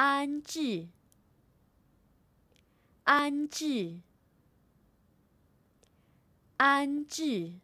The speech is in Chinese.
安置，安置，安置。